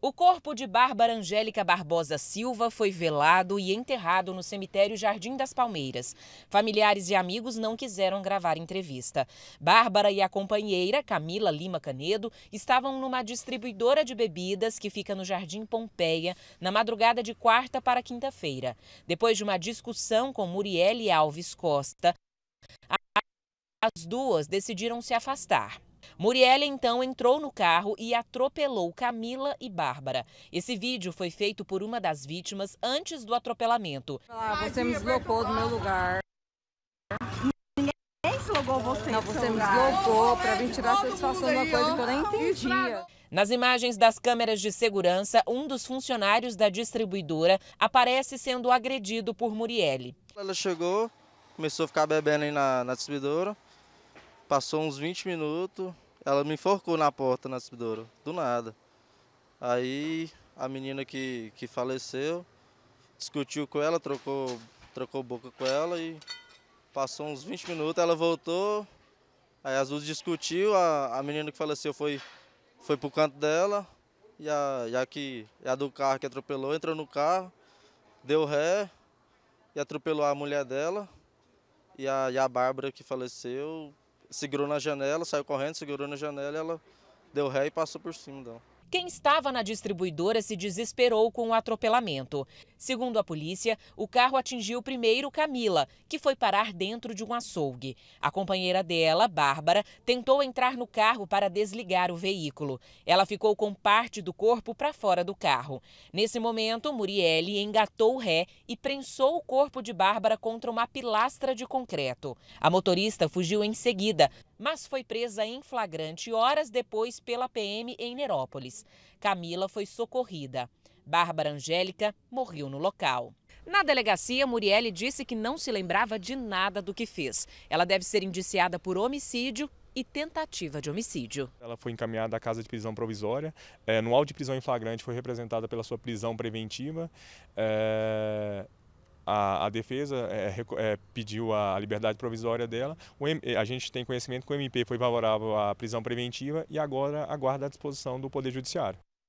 O corpo de Bárbara Angélica Barbosa Silva foi velado e enterrado no cemitério Jardim das Palmeiras. Familiares e amigos não quiseram gravar entrevista. Bárbara e a companheira, Camila Lima Canedo, estavam numa distribuidora de bebidas que fica no Jardim Pompeia, na madrugada de quarta para quinta-feira. Depois de uma discussão com Muriel Alves Costa, as duas decidiram se afastar. Muriel então entrou no carro e atropelou Camila e Bárbara. Esse vídeo foi feito por uma das vítimas antes do atropelamento. Ah, você me deslocou do meu lugar. Ninguém deslocou você. Não, você me deslocou para vir tirar satisfação de uma coisa que eu nem entendia. Nas imagens das câmeras de segurança, um dos funcionários da distribuidora aparece sendo agredido por Muriel. Ela chegou, começou a ficar bebendo aí na, na distribuidora. Passou uns 20 minutos, ela me enforcou na porta, na subidora, do nada. Aí a menina que, que faleceu discutiu com ela, trocou, trocou boca com ela e passou uns 20 minutos, ela voltou, aí as duas discutiu, a, a menina que faleceu foi, foi pro canto dela, e a, e a, que, a do carro que atropelou entrou no carro, deu ré e atropelou a mulher dela. E a, e a Bárbara que faleceu segurou na janela, saiu correndo, segurou na janela, ela deu ré e passou por cima dela. Quem estava na distribuidora se desesperou com o atropelamento. Segundo a polícia, o carro atingiu primeiro Camila, que foi parar dentro de um açougue. A companheira dela, Bárbara, tentou entrar no carro para desligar o veículo. Ela ficou com parte do corpo para fora do carro. Nesse momento, Murielle engatou o ré e prensou o corpo de Bárbara contra uma pilastra de concreto. A motorista fugiu em seguida, mas foi presa em flagrante horas depois pela PM em Nerópolis. Camila foi socorrida. Bárbara Angélica morreu no local. Na delegacia, Murielle disse que não se lembrava de nada do que fez. Ela deve ser indiciada por homicídio e tentativa de homicídio. Ela foi encaminhada à casa de prisão provisória. É, no áudio de prisão em flagrante foi representada pela sua prisão preventiva. É, a, a defesa é, é, é pediu a liberdade provisória dela. a gente tem conhecimento que o MP foi favorável à prisão preventiva e agora aguarda a disposição do Poder Judiciário.